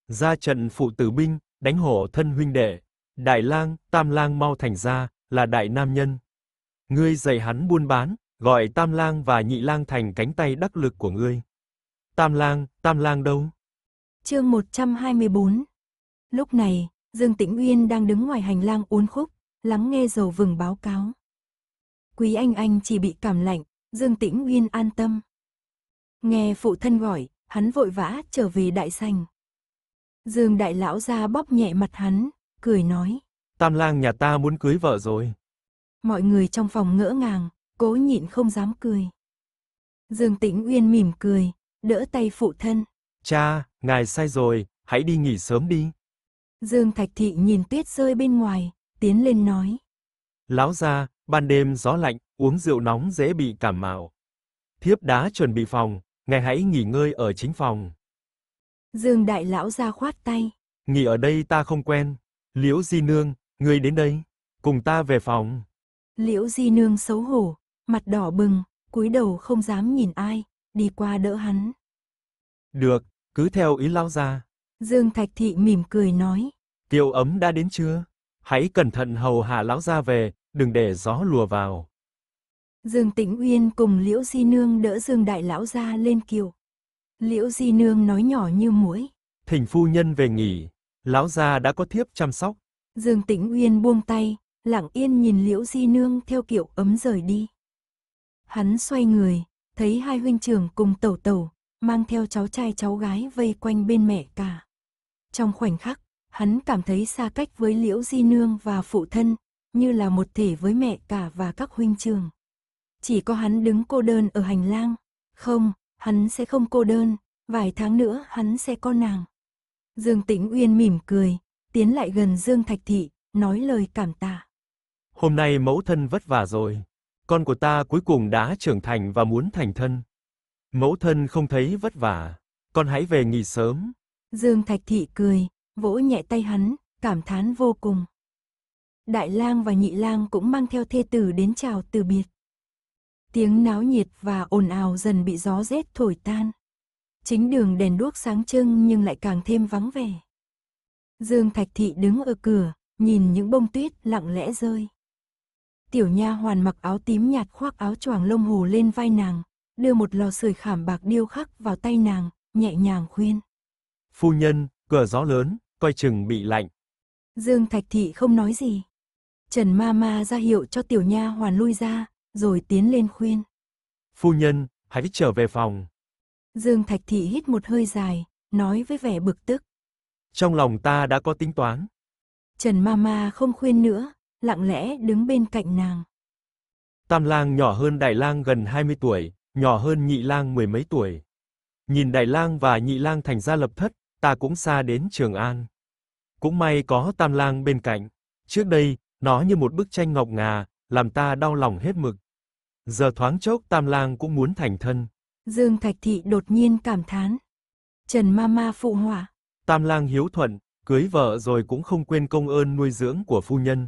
Ra trận phụ tử binh, đánh hổ thân huynh đệ, đại lang, tam lang mau thành ra, là đại nam nhân, Ngươi dạy hắn buôn bán, gọi Tam Lang và Nhị Lang thành cánh tay đắc lực của ngươi. Tam Lang, Tam Lang đâu? Chương 124. Lúc này, Dương Tĩnh Uyên đang đứng ngoài hành lang uốn khúc, lắng nghe dầu vừng báo cáo. Quý anh anh chỉ bị cảm lạnh, Dương Tĩnh Uyên an tâm. Nghe phụ thân gọi, hắn vội vã trở về đại sành. Dương đại lão ra bóp nhẹ mặt hắn, cười nói. Tam lang nhà ta muốn cưới vợ rồi. Mọi người trong phòng ngỡ ngàng, cố nhịn không dám cười. Dương Tĩnh Uyên mỉm cười, đỡ tay phụ thân. Cha, ngài sai rồi, hãy đi nghỉ sớm đi. Dương Thạch Thị nhìn tuyết rơi bên ngoài, tiến lên nói. Lão ra, ban đêm gió lạnh, uống rượu nóng dễ bị cảm mạo. Thiếp đã chuẩn bị phòng, ngài hãy nghỉ ngơi ở chính phòng. Dương Đại Lão ra khoát tay. Nghỉ ở đây ta không quen. Liễu Di Nương, người đến đây, cùng ta về phòng. Liễu Di Nương xấu hổ, mặt đỏ bừng, cúi đầu không dám nhìn ai, đi qua đỡ hắn. Được, cứ theo ý lão gia. Dương Thạch Thị mỉm cười nói. Tiêu ấm đã đến chưa? Hãy cẩn thận hầu hạ lão gia về, đừng để gió lùa vào. Dương Tĩnh Uyên cùng Liễu Di Nương đỡ Dương Đại Lão ra lên kiều. Liễu Di Nương nói nhỏ như muỗi. Thỉnh phu nhân về nghỉ, Lão gia đã có thiếp chăm sóc. Dương Tĩnh Uyên buông tay, lặng yên nhìn liễu di nương theo kiểu ấm rời đi. Hắn xoay người, thấy hai huynh trưởng cùng tẩu tẩu, mang theo cháu trai cháu gái vây quanh bên mẹ cả. Trong khoảnh khắc, hắn cảm thấy xa cách với liễu di nương và phụ thân, như là một thể với mẹ cả và các huynh trường. Chỉ có hắn đứng cô đơn ở hành lang, không, hắn sẽ không cô đơn, vài tháng nữa hắn sẽ có nàng. Dương Tĩnh Uyên mỉm cười, tiến lại gần Dương Thạch Thị, nói lời cảm tạ. Hôm nay mẫu thân vất vả rồi. Con của ta cuối cùng đã trưởng thành và muốn thành thân. Mẫu thân không thấy vất vả, con hãy về nghỉ sớm. Dương Thạch Thị cười, vỗ nhẹ tay hắn, cảm thán vô cùng. Đại lang và nhị lang cũng mang theo thê tử đến chào từ biệt. Tiếng náo nhiệt và ồn ào dần bị gió rét thổi tan. Chính đường đèn đuốc sáng trưng nhưng lại càng thêm vắng vẻ. Dương Thạch Thị đứng ở cửa, nhìn những bông tuyết lặng lẽ rơi tiểu nha hoàn mặc áo tím nhạt khoác áo choàng lông hồ lên vai nàng, đưa một lò sưởi khảm bạc điêu khắc vào tay nàng, nhẹ nhàng khuyên. Phu nhân, cửa gió lớn, coi chừng bị lạnh. Dương Thạch Thị không nói gì. Trần Ma Ma ra hiệu cho tiểu nha hoàn lui ra, rồi tiến lên khuyên. Phu nhân, hãy trở về phòng. Dương Thạch Thị hít một hơi dài, nói với vẻ bực tức. Trong lòng ta đã có tính toán. Trần Ma Ma không khuyên nữa, lặng lẽ đứng bên cạnh nàng. Tam lang nhỏ hơn đại lang gần 20 tuổi, nhỏ hơn nhị lang mười mấy tuổi. Nhìn đại lang và nhị lang thành ra lập thất, ta cũng xa đến Trường An. Cũng may có tam lang bên cạnh. Trước đây, nó như một bức tranh ngọc ngà, làm ta đau lòng hết mực. Giờ thoáng chốc tam lang cũng muốn thành thân. Dương Thạch Thị đột nhiên cảm thán. Trần Mama phụ họa. Tam lang hiếu thuận, cưới vợ rồi cũng không quên công ơn nuôi dưỡng của phu nhân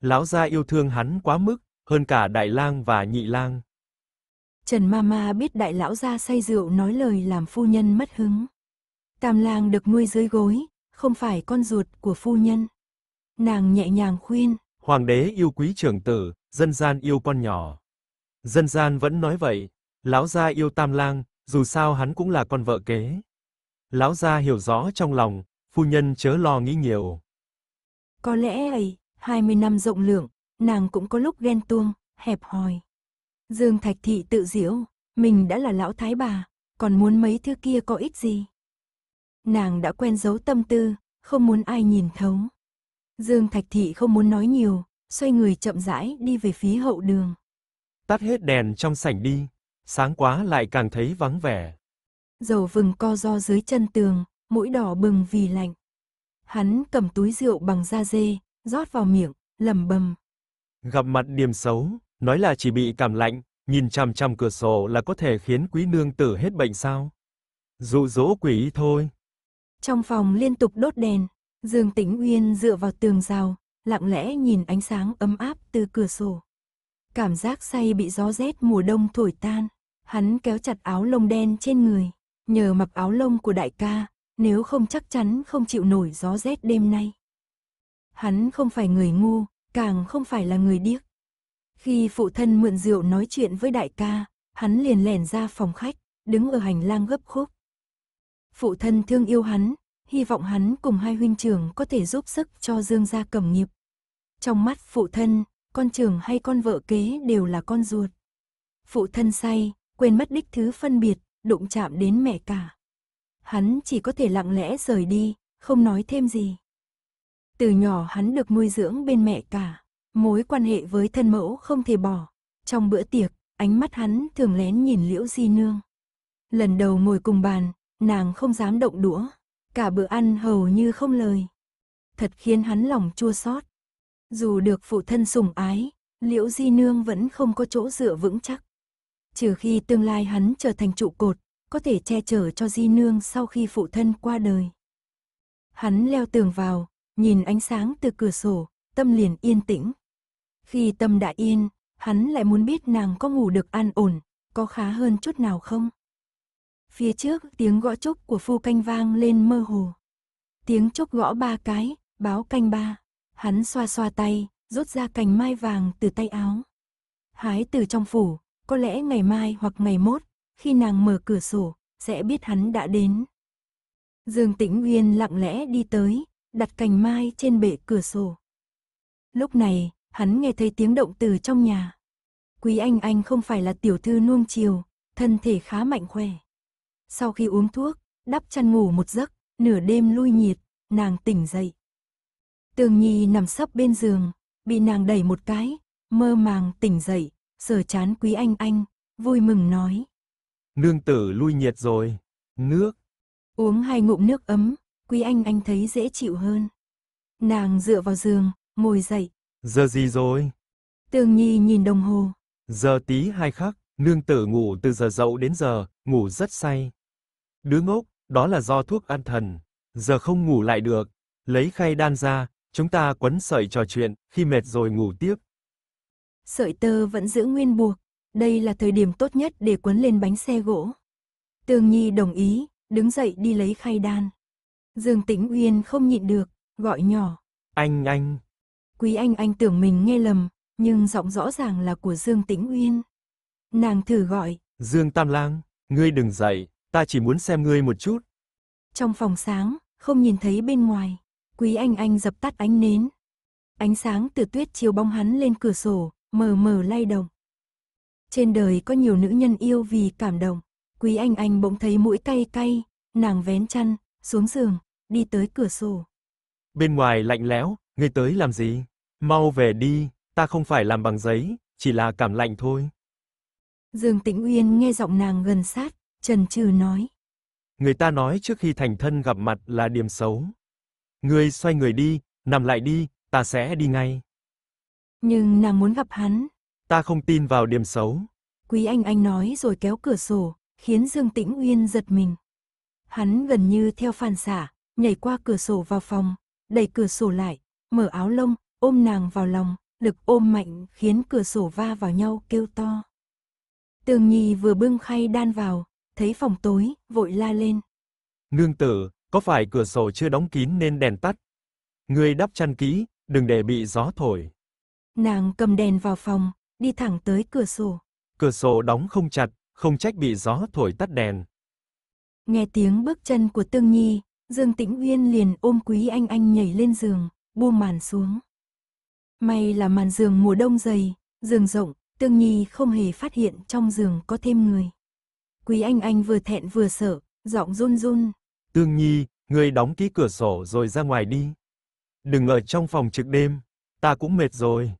lão gia yêu thương hắn quá mức, hơn cả đại lang và nhị lang. Trần Mama biết đại lão gia say rượu nói lời làm phu nhân mất hứng. Tam lang được nuôi dưới gối, không phải con ruột của phu nhân. Nàng nhẹ nhàng khuyên. Hoàng đế yêu quý trưởng tử, dân gian yêu con nhỏ. Dân gian vẫn nói vậy, lão gia yêu tam lang, dù sao hắn cũng là con vợ kế. Lão gia hiểu rõ trong lòng, phu nhân chớ lo nghĩ nhiều. Có lẽ ấy, 20 năm rộng lượng, nàng cũng có lúc ghen tuông, hẹp hòi. Dương Thạch Thị tự diễu, mình đã là lão thái bà, còn muốn mấy thứ kia có ích gì. Nàng đã quen giấu tâm tư, không muốn ai nhìn thấu. Dương Thạch Thị không muốn nói nhiều, xoay người chậm rãi đi về phía hậu đường. Tắt hết đèn trong sảnh đi, sáng quá lại càng thấy vắng vẻ. Dầu vừng co do dưới chân tường, mũi đỏ bừng vì lạnh. Hắn cầm túi rượu bằng da dê, rót vào miệng, lẩm bẩm. Gặp mặt điểm xấu, nói là chỉ bị cảm lạnh, nhìn chằm chằm cửa sổ là có thể khiến quý nương tử hết bệnh sao? Dụ dỗ quỷ thôi. Trong phòng liên tục đốt đèn, Dương Tĩnh Uyên dựa vào tường rào, lặng lẽ nhìn ánh sáng ấm áp từ cửa sổ. Cảm giác say bị gió rét mùa đông thổi tan, hắn kéo chặt áo lông đen trên người, nhờ mặc áo lông của đại ca, nếu không chắc chắn không chịu nổi gió rét đêm nay. Hắn không phải người ngu, càng không phải là người điếc. Khi phụ thân mượn rượu nói chuyện với đại ca, hắn liền lẻn ra phòng khách, đứng ở hành lang gấp khúc. Phụ thân thương yêu hắn, hy vọng hắn cùng hai huynh trưởng có thể giúp sức cho Dương gia cầm nghiệp. Trong mắt phụ thân, con trưởng hay con vợ kế đều là con ruột. Phụ thân say, quên mất đích thứ phân biệt, đụng chạm đến mẹ cả. Hắn chỉ có thể lặng lẽ rời đi, không nói thêm gì. Từ nhỏ hắn được nuôi dưỡng bên mẹ cả, mối quan hệ với thân mẫu không thể bỏ. Trong bữa tiệc, ánh mắt hắn thường lén nhìn Liễu Di Nương. Lần đầu ngồi cùng bàn, nàng không dám động đũa, cả bữa ăn hầu như không lời. Thật khiến hắn lòng chua xót. Dù được phụ thân sủng ái, Liễu Di Nương vẫn không có chỗ dựa vững chắc. Trừ khi tương lai hắn trở thành trụ cột, có thể che chở cho Di Nương sau khi phụ thân qua đời. Hắn leo tường vào, nhìn ánh sáng từ cửa sổ, tâm liền yên tĩnh. Khi tâm đã yên, hắn lại muốn biết nàng có ngủ được an ổn, có khá hơn chút nào không. Phía trước tiếng gõ chúc của phu canh vang lên mơ hồ. Tiếng chúc gõ ba cái, báo canh ba. Hắn xoa xoa tay, rút ra cành mai vàng từ tay áo. Hái từ trong phủ, có lẽ ngày mai hoặc ngày mốt, khi nàng mở cửa sổ, sẽ biết hắn đã đến. Dương Tĩnh Uyên lặng lẽ đi tới, đặt cành mai trên bệ cửa sổ. Lúc này, hắn nghe thấy tiếng động từ trong nhà. Quý Anh Anh không phải là tiểu thư nuông chiều, thân thể khá mạnh khỏe. Sau khi uống thuốc, đắp chăn ngủ một giấc, nửa đêm lui nhiệt, nàng tỉnh dậy. Tường Nhi nằm sấp bên giường, bị nàng đẩy một cái, mơ màng tỉnh dậy, sờ chán Quý Anh Anh, vui mừng nói. Nương tử lui nhiệt rồi, nước. Uống hai ngụm nước ấm, Quý Anh Anh thấy dễ chịu hơn. Nàng dựa vào giường, ngồi dậy. Giờ gì rồi? Tường Nhi nhìn đồng hồ. Giờ tí hai khắc, nương tử ngủ từ giờ dậu đến giờ, ngủ rất say. Đứa ngốc, đó là do thuốc an thần. Giờ không ngủ lại được, lấy khay đan ra, chúng ta quấn sợi trò chuyện, khi mệt rồi ngủ tiếp. Sợi tơ vẫn giữ nguyên buộc, đây là thời điểm tốt nhất để quấn lên bánh xe gỗ. Tường Nhi đồng ý, đứng dậy đi lấy khay đan. Dương Tĩnh Uyên không nhịn được, gọi nhỏ. Anh anh. Quý anh anh tưởng mình nghe lầm, nhưng giọng rõ ràng là của Dương Tĩnh Uyên. Nàng thử gọi. Dương Tam Lang, ngươi đừng dậy, ta chỉ muốn xem ngươi một chút. Trong phòng sáng, không nhìn thấy bên ngoài, Quý Anh Anh dập tắt ánh nến. Ánh sáng từ tuyết chiếu bóng hắn lên cửa sổ, mờ mờ lay động. Trên đời có nhiều nữ nhân yêu vì cảm động. Quý Anh Anh bỗng thấy mũi cay cay, nàng vén chăn, xuống giường, đi tới cửa sổ. Bên ngoài lạnh lẽo, ngươi tới làm gì? Mau về đi, ta không phải làm bằng giấy, chỉ là cảm lạnh thôi. Dương Tĩnh Uyên nghe giọng nàng gần sát, trần trừ nói. Người ta nói trước khi thành thân gặp mặt là điểm xấu. Ngươi xoay người đi, nằm lại đi, ta sẽ đi ngay. Nhưng nàng muốn gặp hắn. Ta không tin vào điểm xấu. Quý Anh Anh nói rồi kéo cửa sổ, khiến Dương Tĩnh Uyên giật mình. Hắn gần như theo phản xạ, nhảy qua cửa sổ vào phòng, đẩy cửa sổ lại, mở áo lông, ôm nàng vào lòng, lực ôm mạnh khiến cửa sổ va vào nhau kêu to. Tường Nhi vừa bưng khay đan vào, thấy phòng tối, vội la lên. Nương tử, có phải cửa sổ chưa đóng kín nên đèn tắt? Ngươi đắp chăn kỹ, đừng để bị gió thổi. Nàng cầm đèn vào phòng, đi thẳng tới cửa sổ. Cửa sổ đóng không chặt, không trách bị gió thổi tắt đèn, Nghe tiếng bước chân của Tương Nhi, Dương Tĩnh Uyên liền ôm Quý Anh Anh nhảy lên giường, buông màn xuống. May là màn giường mùa đông dày, giường rộng, Tương Nhi không hề phát hiện trong giường có thêm người. Quý Anh Anh vừa thẹn vừa sợ, giọng run run. Tương Nhi, người đóng kỹ cửa sổ rồi ra ngoài đi. Đừng ở trong phòng trực đêm, ta cũng mệt rồi.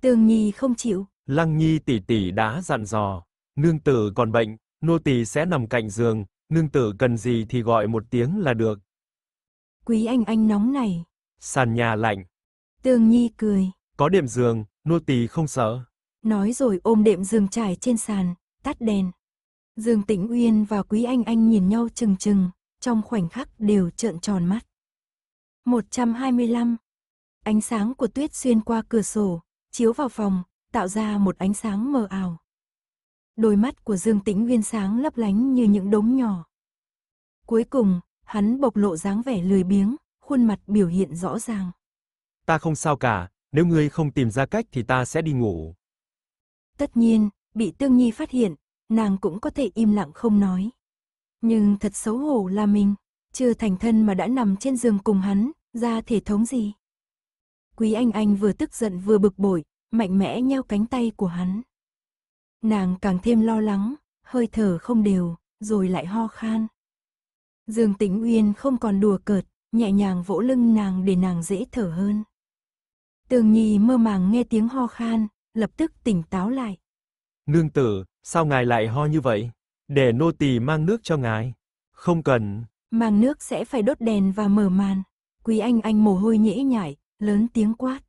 Tương Nhi không chịu. Lăng Nhi tỉ tỉ đã dặn dò, nương tử còn bệnh, nô tỳ sẽ nằm cạnh giường, Nương tử cần gì thì gọi một tiếng là được. Quý anh anh nóng này. Sàn nhà lạnh. Tường Nhi cười. Có đệm giường, nô tỳ không sợ. Nói rồi ôm đệm giường trải trên sàn, tắt đèn. Dương Tĩnh Uyên và Quý Anh Anh nhìn nhau chừng chừng, trong khoảnh khắc đều trợn tròn mắt. 125. Ánh sáng của tuyết xuyên qua cửa sổ, chiếu vào phòng, tạo ra một ánh sáng mờ ảo đôi mắt của Dương Tĩnh Uyên sáng lấp lánh như những đống nhỏ. Cuối cùng, hắn bộc lộ dáng vẻ lười biếng, khuôn mặt biểu hiện rõ ràng. Ta không sao cả, nếu ngươi không tìm ra cách thì ta sẽ đi ngủ. Tất nhiên, bị Tương Nhi phát hiện, nàng cũng có thể im lặng không nói. Nhưng thật xấu hổ là mình, chưa thành thân mà đã nằm trên giường cùng hắn, ra thể thống gì. Quý Anh Anh vừa tức giận vừa bực bội, mạnh mẽ nheo cánh tay của hắn. Nàng càng thêm lo lắng, hơi thở không đều, rồi lại ho khan. Dương Tĩnh Uyên không còn đùa cợt, nhẹ nhàng vỗ lưng nàng để nàng dễ thở hơn. Tường Nhi mơ màng nghe tiếng ho khan, lập tức tỉnh táo lại. Nương tử, sao ngài lại ho như vậy? Để nô tỳ mang nước cho ngài. Không cần. Mang nước sẽ phải đốt đèn và mở màn. Quý anh anh mồ hôi nhễ nhại, lớn tiếng quát.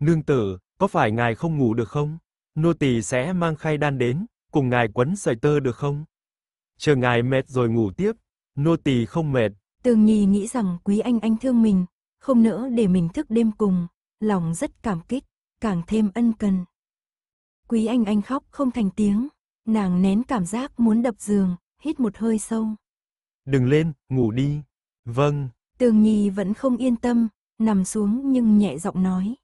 Nương tử, có phải ngài không ngủ được không? nô tỳ sẽ mang khay đan đến, cùng ngài quấn sợi tơ được không? Chờ ngài mệt rồi ngủ tiếp, nô tỳ không mệt. Tường Nhi nghĩ rằng quý anh anh thương mình, không nỡ để mình thức đêm cùng, lòng rất cảm kích, càng thêm ân cần. Quý anh anh khóc không thành tiếng, nàng nén cảm giác muốn đập giường, hít một hơi sâu. Đừng lên, ngủ đi. Vâng. Tường Nhi vẫn không yên tâm, nằm xuống nhưng nhẹ giọng nói.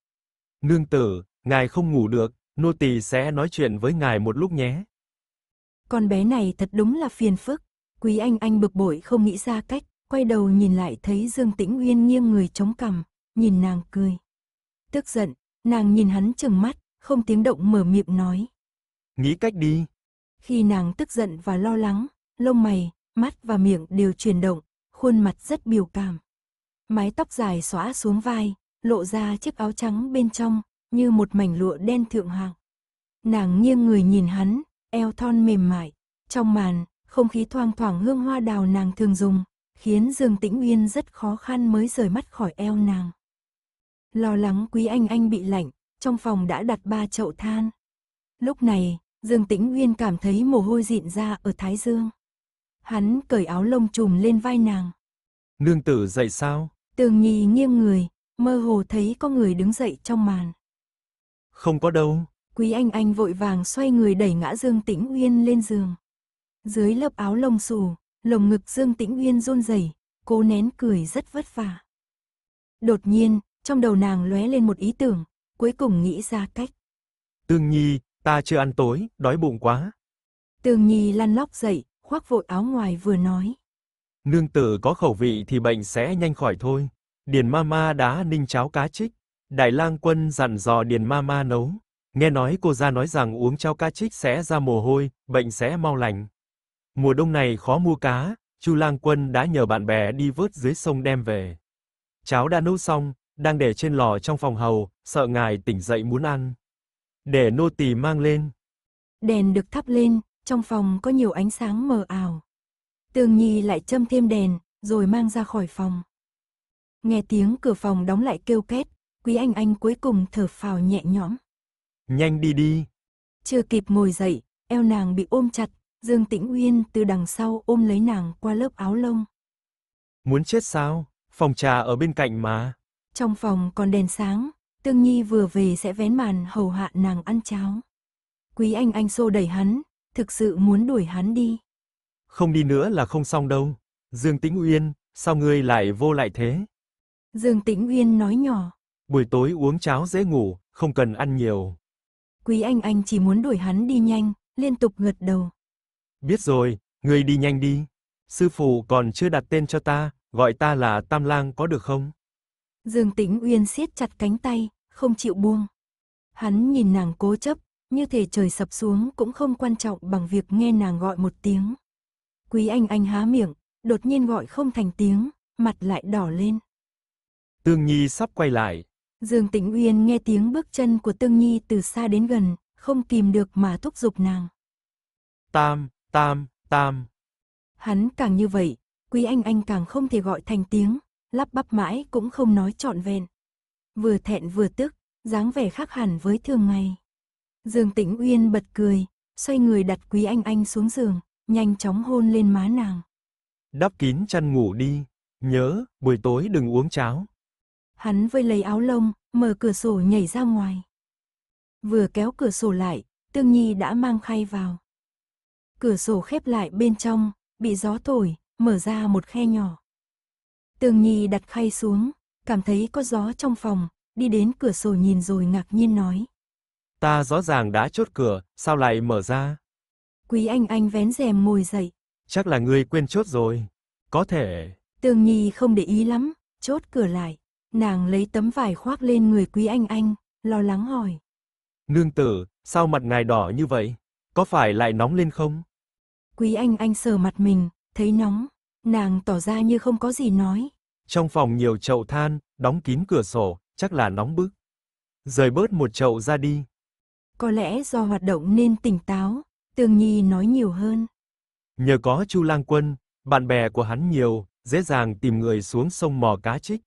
Nương tử, ngài không ngủ được, Nô tỳ sẽ nói chuyện với ngài một lúc nhé. Con bé này thật đúng là phiền phức. Quý anh anh bực bội không nghĩ ra cách, quay đầu nhìn lại thấy Dương Tĩnh Uyên nghiêng người chống cằm, nhìn nàng cười. Tức giận, nàng nhìn hắn chừng mắt, không tiếng động mở miệng nói. Nghĩ cách đi. Khi nàng tức giận và lo lắng, lông mày, mắt và miệng đều chuyển động, khuôn mặt rất biểu cảm. Mái tóc dài xóa xuống vai, lộ ra chiếc áo trắng bên trong, như một mảnh lụa đen thượng hạng. Nàng nghiêng người nhìn hắn, eo thon mềm mại, trong màn, không khí thoang thoảng hương hoa đào nàng thường dùng, khiến Dương Tĩnh Uyên rất khó khăn mới rời mắt khỏi eo nàng. Lo lắng Quý Anh Anh bị lạnh, trong phòng đã đặt ba chậu than. Lúc này, Dương Tĩnh Uyên cảm thấy mồ hôi dịn ra ở thái dương. Hắn cởi áo lông trùm lên vai nàng. Nương tử dậy sao? Tường Nhi nghiêng người, mơ hồ thấy có người đứng dậy trong màn. Không có đâu. Quý Anh Anh vội vàng xoay người đẩy ngã Dương Tĩnh Uyên lên giường. Dưới lớp áo lông xù, lồng ngực Dương Tĩnh Uyên run rẩy, cố nén cười rất vất vả. Đột nhiên, trong đầu nàng lóe lên một ý tưởng, cuối cùng nghĩ ra cách. Tương Nhi, ta chưa ăn tối, đói bụng quá. Tương Nhi lăn lóc dậy, khoác vội áo ngoài vừa nói. Nương tử có khẩu vị thì bệnh sẽ nhanh khỏi thôi. Điền ma ma đá ninh cháo cá trích. Đại lang quân dặn dò Điền ma ma nấu. Nghe nói cô ra nói rằng uống cháo cá trích sẽ ra mồ hôi, bệnh sẽ mau lành. Mùa đông này khó mua cá, Chu Lang Quân đã nhờ bạn bè đi vớt dưới sông đem về. Cháo đã nấu xong, đang để trên lò trong phòng hầu, sợ ngài tỉnh dậy muốn ăn. Để nô tỳ mang lên. Đèn được thắp lên, trong phòng có nhiều ánh sáng mờ ảo. Tường Nhi lại châm thêm đèn, rồi mang ra khỏi phòng. Nghe tiếng cửa phòng đóng lại kêu két, Quý Anh Anh cuối cùng thở phào nhẹ nhõm. Nhanh đi đi. Chưa kịp ngồi dậy, eo nàng bị ôm chặt, Dương Tĩnh Uyên từ đằng sau ôm lấy nàng qua lớp áo lông. Muốn chết sao? Phòng trà ở bên cạnh mà. Trong phòng còn đèn sáng, Tương Nhi vừa về sẽ vén màn hầu hạ nàng ăn cháo. Quý Anh Anh xô đẩy hắn, thực sự muốn đuổi hắn đi. Không đi nữa là không xong đâu. Dương Tĩnh Uyên, sao ngươi lại vô lại thế? Dương Tĩnh Uyên nói nhỏ. Buổi tối uống cháo dễ ngủ, không cần ăn nhiều. Quý Anh Anh chỉ muốn đuổi hắn đi nhanh, liên tục gật đầu. Biết rồi, người đi nhanh đi. Sư phụ còn chưa đặt tên cho ta, gọi ta là Tam Lang có được không? Dương Tĩnh Uyên siết chặt cánh tay, không chịu buông. Hắn nhìn nàng cố chấp, như thể trời sập xuống cũng không quan trọng bằng việc nghe nàng gọi một tiếng. Quý Anh Anh há miệng, đột nhiên gọi không thành tiếng, mặt lại đỏ lên. Tương Nhi sắp quay lại, Dương Tĩnh Uyên nghe tiếng bước chân của Tương Nhi từ xa đến gần, không kìm được mà thúc giục nàng. Tam, tam, tam. Hắn càng như vậy, Quý Anh Anh càng không thể gọi thành tiếng, lắp bắp mãi cũng không nói trọn vẹn. Vừa thẹn vừa tức, dáng vẻ khác hẳn với thường ngày. Dương Tĩnh Uyên bật cười, xoay người đặt Quý Anh Anh xuống giường, nhanh chóng hôn lên má nàng. Đắp kín chăn ngủ đi, nhớ, buổi tối đừng uống cháo. Hắn vơi lấy áo lông, mở cửa sổ nhảy ra ngoài. Vừa kéo cửa sổ lại, Tương Nhi đã mang khay vào. Cửa sổ khép lại bên trong, bị gió thổi, mở ra một khe nhỏ. Tương Nhi đặt khay xuống, cảm thấy có gió trong phòng, đi đến cửa sổ nhìn rồi ngạc nhiên nói. Ta rõ ràng đã chốt cửa, sao lại mở ra? Quý anh anh vén rèm ngồi dậy. Chắc là ngươi quên chốt rồi. Có thể... Tương Nhi không để ý lắm, chốt cửa lại. Nàng lấy tấm vải khoác lên người quý anh anh, lo lắng hỏi. Nương tử, sao mặt ngài đỏ như vậy? Có phải lại nóng lên không? Quý anh anh sờ mặt mình, thấy nóng, nàng tỏ ra như không có gì nói. Trong phòng nhiều chậu than, đóng kín cửa sổ, chắc là nóng bức. Rời bớt một chậu ra đi. Có lẽ do hoạt động nên tỉnh táo, Tường Nhi nói nhiều hơn. Nhờ có Chu Lang Quân, bạn bè của hắn nhiều, dễ dàng tìm người xuống sông mò cá trích.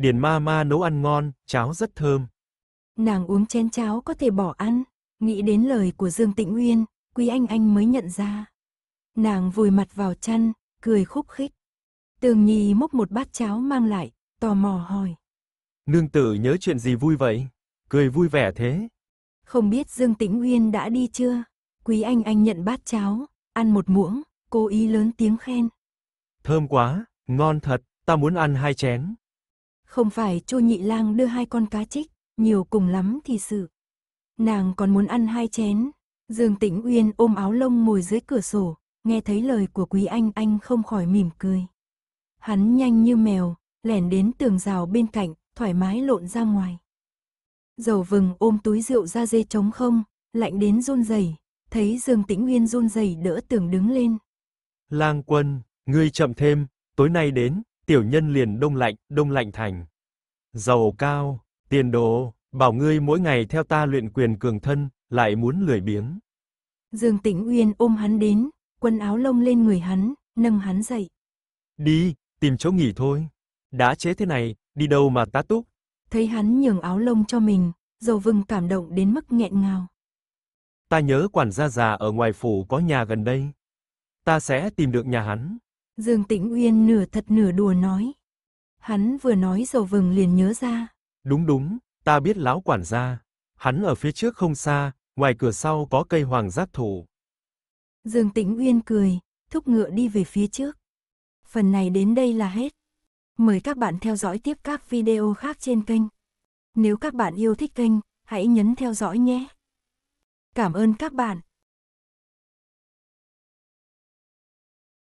Điền ma ma nấu ăn ngon, cháo rất thơm. Nàng uống chén cháo có thể bỏ ăn, nghĩ đến lời của Dương Tịnh nguyên, Quý Anh Anh mới nhận ra. Nàng vùi mặt vào chăn, cười khúc khích. Tường Nhi múc một bát cháo mang lại, tò mò hỏi. Nương tử nhớ chuyện gì vui vậy? Cười vui vẻ thế. Không biết Dương Tĩnh nguyên đã đi chưa? Quý Anh Anh nhận bát cháo, ăn một muỗng, cố ý lớn tiếng khen. Thơm quá, ngon thật, ta muốn ăn hai chén. Không phải Chu Nhị Lang đưa hai con cá trích, nhiều cùng lắm thì sự. Nàng còn muốn ăn hai chén. Dương Tĩnh Uyên ôm áo lông ngồi dưới cửa sổ, nghe thấy lời của Quý Anh anh không khỏi mỉm cười. Hắn nhanh như mèo, lẻn đến tường rào bên cạnh, thoải mái lộn ra ngoài. Dầu vừng ôm túi rượu ra dê trống không, lạnh đến run rẩy, thấy Dương Tĩnh Uyên run rẩy đỡ tường đứng lên. Lang quân, ngươi chậm thêm, tối nay đến, tiểu nhân liền đông lạnh, đông lạnh thành. Giàu cao, tiền đồ, bảo ngươi mỗi ngày theo ta luyện quyền cường thân, lại muốn lười biếng. Dương Tĩnh Uyên ôm hắn đến, quần áo lông lên người hắn, nâng hắn dậy. Đi, tìm chỗ nghỉ thôi. Đã chế thế này, đi đâu mà ta túc. Thấy hắn nhường áo lông cho mình, dầu vừng cảm động đến mức nghẹn ngào. Ta nhớ quản gia già ở ngoài phủ có nhà gần đây. Ta sẽ tìm được nhà hắn. Dương Tĩnh Uyên nửa thật nửa đùa nói. Hắn vừa nói dầu vừng liền nhớ ra. Đúng đúng, ta biết lão quản gia. Hắn ở phía trước không xa, ngoài cửa sau có cây hoàng giác thụ. Dương Tĩnh Uyên cười, thúc ngựa đi về phía trước. Phần này đến đây là hết. Mời các bạn theo dõi tiếp các video khác trên kênh. Nếu các bạn yêu thích kênh, hãy nhấn theo dõi nhé. Cảm ơn các bạn.